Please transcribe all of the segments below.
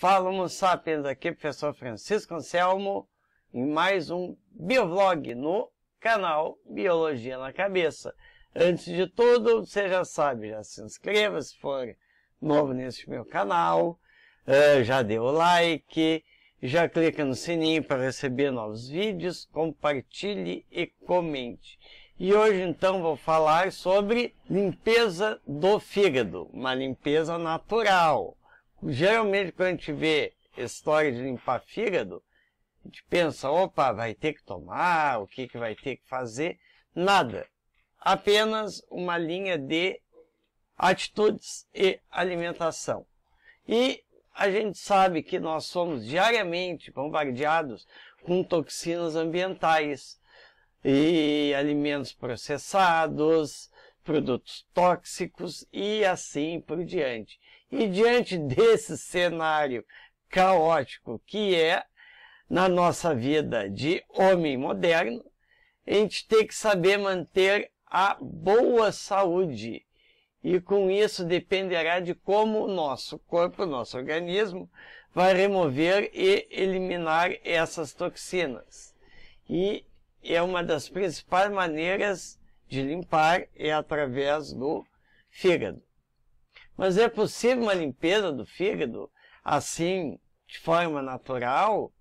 Fala Homo sapiens, aqui professor Francisco Anselmo em mais um Biovlog no canal Biologia na Cabeça. Antes de tudo, você já sabe, já se inscreva se for novo nesse meu canal, eh, já dê o like, já clica no sininho para receber novos vídeos, compartilhe e comente. E hoje então vou falar sobre limpeza do fígado, uma limpeza natural Geralmente quando a gente vê história de limpar fígado, a gente pensa, opa, vai ter que tomar, o que, que vai ter que fazer? Nada. Apenas uma linha de atitudes e alimentação. E a gente sabe que nós somos diariamente bombardeados com toxinas ambientais e alimentos processados, produtos tóxicos e assim por diante. E diante desse cenário caótico que é na nossa vida de homem moderno, a gente tem que saber manter a boa saúde. E com isso dependerá de como o nosso corpo, o nosso organismo, vai remover e eliminar essas toxinas. E é uma das principais maneiras de limpar é através do fígado. Mas é possível uma limpeza do fígado assim, de forma natural?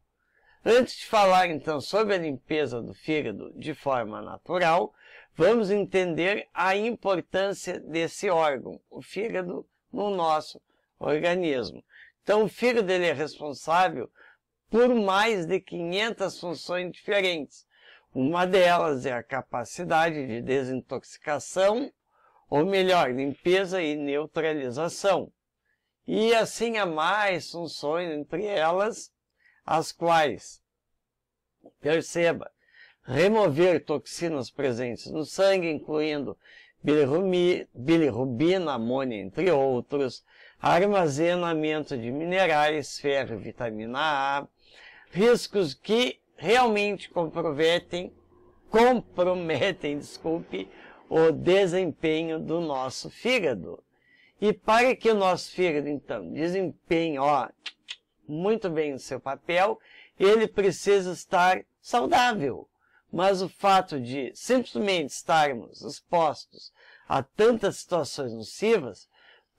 Antes de falar então sobre a limpeza do fígado de forma natural, vamos entender a importância desse órgão, o fígado, no nosso organismo. Então, o fígado ele é responsável por mais de 500 funções diferentes. Uma delas é a capacidade de desintoxicação, ou melhor, limpeza e neutralização, e assim há mais funções entre elas, as quais, perceba, remover toxinas presentes no sangue, incluindo bilirrubina, amônia, entre outros, armazenamento de minerais, ferro, vitamina A, riscos que realmente comprometem, comprometem, desculpe, o desempenho do nosso fígado. E para que o nosso fígado, então, desempenhe ó, muito bem o seu papel, ele precisa estar saudável. Mas o fato de simplesmente estarmos expostos a tantas situações nocivas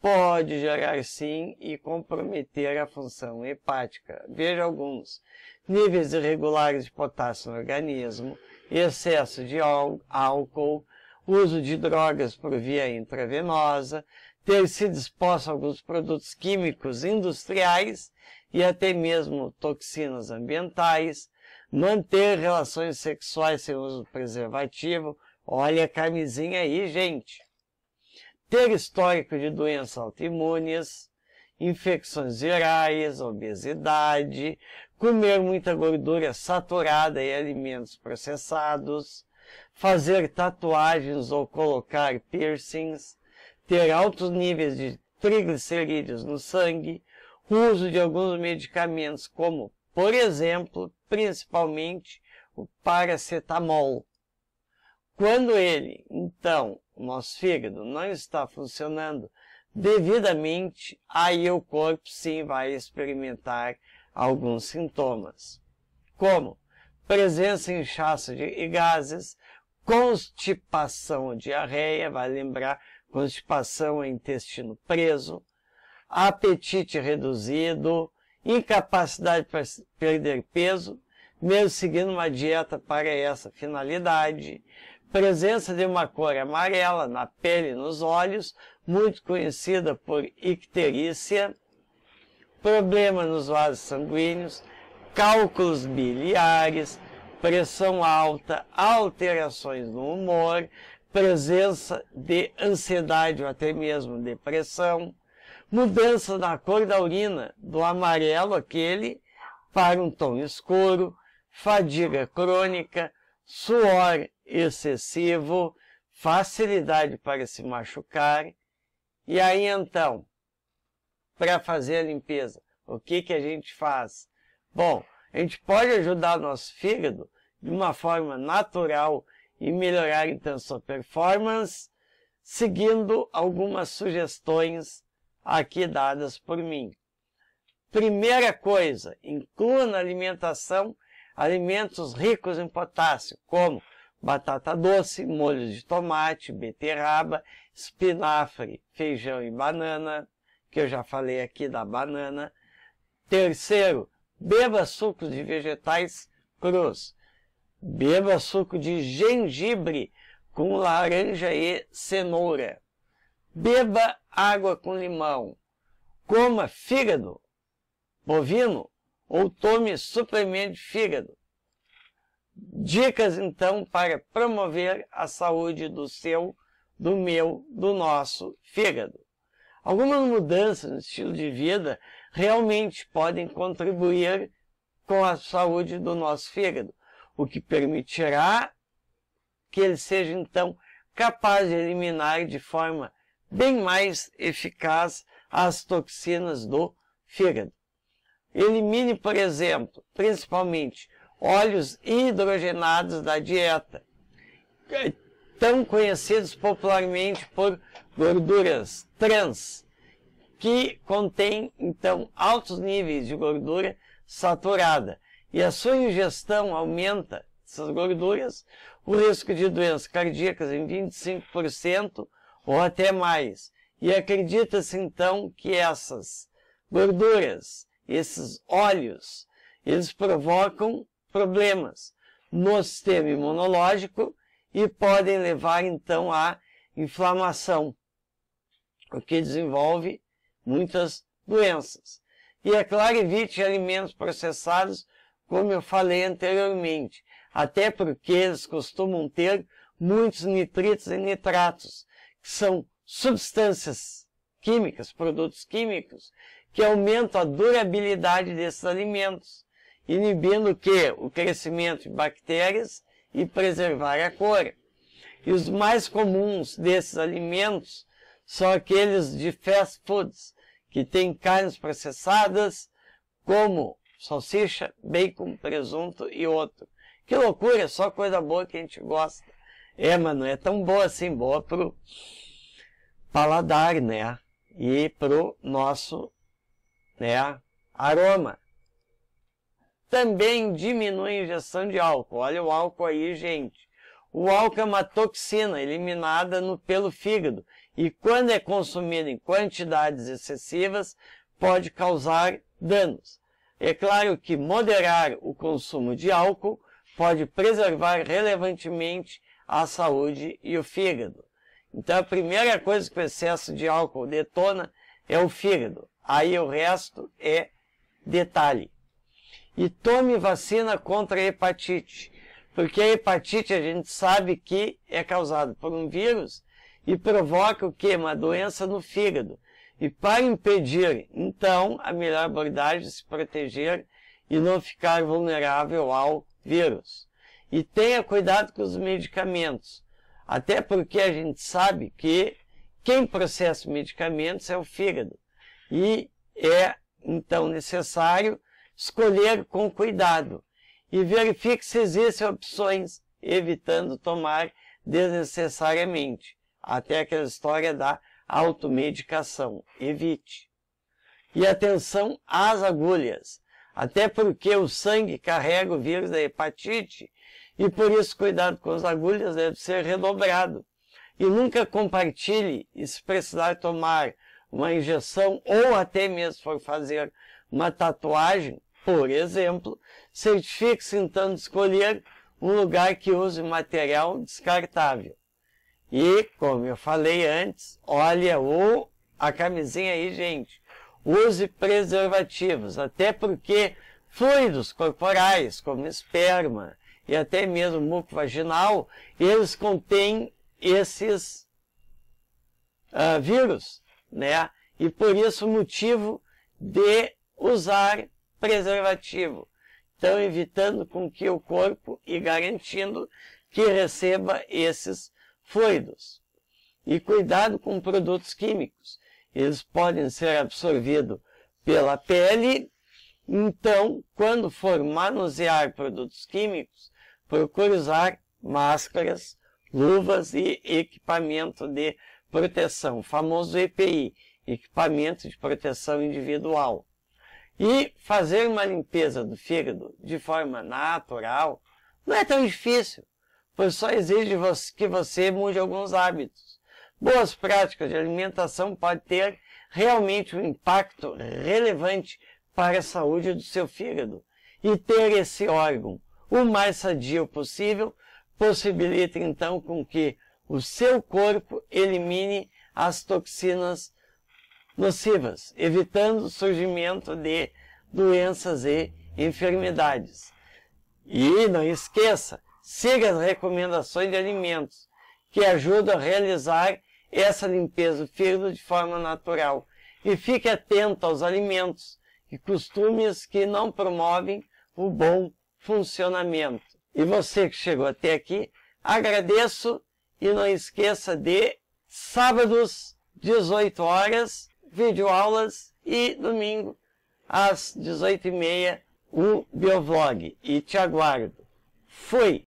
pode gerar sim e comprometer a função hepática. Veja alguns. Níveis irregulares de potássio no organismo, excesso de álcool, uso de drogas por via intravenosa, ter sido exposto a alguns produtos químicos industriais e até mesmo toxinas ambientais, manter relações sexuais sem uso preservativo, olha a camisinha aí, gente. Ter histórico de doenças autoimunes, infecções virais, obesidade, comer muita gordura saturada e alimentos processados, fazer tatuagens ou colocar piercings, ter altos níveis de triglicerídeos no sangue, uso de alguns medicamentos como, por exemplo, principalmente o paracetamol. Quando ele, então, o nosso fígado não está funcionando devidamente, aí o corpo sim vai experimentar alguns sintomas, como presença e inchaço de gases, constipação ou diarreia, vai lembrar, constipação é intestino preso, apetite reduzido, incapacidade para perder peso, mesmo seguindo uma dieta para essa finalidade, presença de uma cor amarela na pele e nos olhos, muito conhecida por icterícia, problema nos vasos sanguíneos, cálculos biliares, pressão alta, alterações no humor, presença de ansiedade ou até mesmo depressão, mudança na cor da urina, do amarelo aquele para um tom escuro, fadiga crônica, suor excessivo, facilidade para se machucar. E aí então, para fazer a limpeza, o que, que a gente faz? Bom, a gente pode ajudar nosso fígado de uma forma natural e melhorar então sua performance, seguindo algumas sugestões aqui dadas por mim. Primeira coisa, inclua na alimentação alimentos ricos em potássio, como batata doce, molhos de tomate, beterraba, espinafre, feijão e banana, que eu já falei aqui da banana. Terceiro, Beba suco de vegetais crus. Beba suco de gengibre com laranja e cenoura. Beba água com limão. Coma fígado bovino ou tome suplemento de fígado. Dicas então para promover a saúde do seu, do meu, do nosso fígado. Algumas mudanças no estilo de vida realmente podem contribuir com a saúde do nosso fígado, o que permitirá que ele seja então capaz de eliminar de forma bem mais eficaz as toxinas do fígado. Elimine, por exemplo, principalmente óleos hidrogenados da dieta, é tão conhecidos popularmente por gorduras trans, que contém, então, altos níveis de gordura saturada. E a sua ingestão aumenta essas gorduras, o risco de doenças cardíacas em 25% ou até mais. E acredita-se, então, que essas gorduras, esses óleos, eles provocam problemas no sistema imunológico e podem levar, então, à inflamação, o que desenvolve muitas doenças. E é claro, evite alimentos processados, como eu falei anteriormente, até porque eles costumam ter muitos nitritos e nitratos, que são substâncias químicas, produtos químicos, que aumentam a durabilidade desses alimentos, inibindo o que? O crescimento de bactérias e preservar a cor. E os mais comuns desses alimentos são aqueles de fast foods, que tem carnes processadas, como salsicha, bacon, presunto e outro. Que loucura, é só coisa boa que a gente gosta. É, mano, é tão boa assim, boa pro paladar, né? E pro nosso, né, aroma. Também diminui a ingestão de álcool. Olha o álcool aí, gente. O álcool é uma toxina eliminada no, pelo fígado e quando é consumido em quantidades excessivas, pode causar danos. É claro que moderar o consumo de álcool pode preservar relevantemente a saúde e o fígado. Então, a primeira coisa que o excesso de álcool detona é o fígado. Aí o resto é detalhe. E tome vacina contra a hepatite, porque a hepatite a gente sabe que é causada por um vírus e provoca o que? Uma doença no fígado. E para impedir, então, a melhor abordagem é se proteger e não ficar vulnerável ao vírus. E tenha cuidado com os medicamentos, até porque a gente sabe que quem processa medicamentos é o fígado. E é, então, necessário escolher com cuidado e verifique se existem opções, evitando tomar desnecessariamente até aquela história da automedicação. Evite. E atenção às agulhas, até porque o sangue carrega o vírus da hepatite e por isso cuidado com as agulhas deve ser redobrado. E nunca compartilhe e se precisar tomar uma injeção ou até mesmo for fazer uma tatuagem, por exemplo, certifique-se então de escolher um lugar que use material descartável. E, como eu falei antes, olha o, a camisinha aí, gente. Use preservativos, até porque fluidos corporais, como esperma e até mesmo muco vaginal, eles contêm esses uh, vírus, né? E por isso o motivo de usar preservativo. Então, evitando com que o corpo e garantindo que receba esses fluidos. E cuidado com produtos químicos. Eles podem ser absorvidos pela pele, então, quando for manusear produtos químicos, procure usar máscaras, luvas e equipamento de proteção, famoso EPI, equipamento de proteção individual. E fazer uma limpeza do fígado de forma natural não é tão difícil pois só exige que você mude alguns hábitos. Boas práticas de alimentação podem ter realmente um impacto relevante para a saúde do seu fígado e ter esse órgão o mais sadio possível possibilita então com que o seu corpo elimine as toxinas nocivas, evitando o surgimento de doenças e enfermidades. E não esqueça, Siga as recomendações de alimentos, que ajudam a realizar essa limpeza do fígado de forma natural. E fique atento aos alimentos e costumes que não promovem o bom funcionamento. E você que chegou até aqui, agradeço e não esqueça de sábados 18 horas, videoaulas e domingo às 18h30 o Biovlog. E te aguardo. Fui!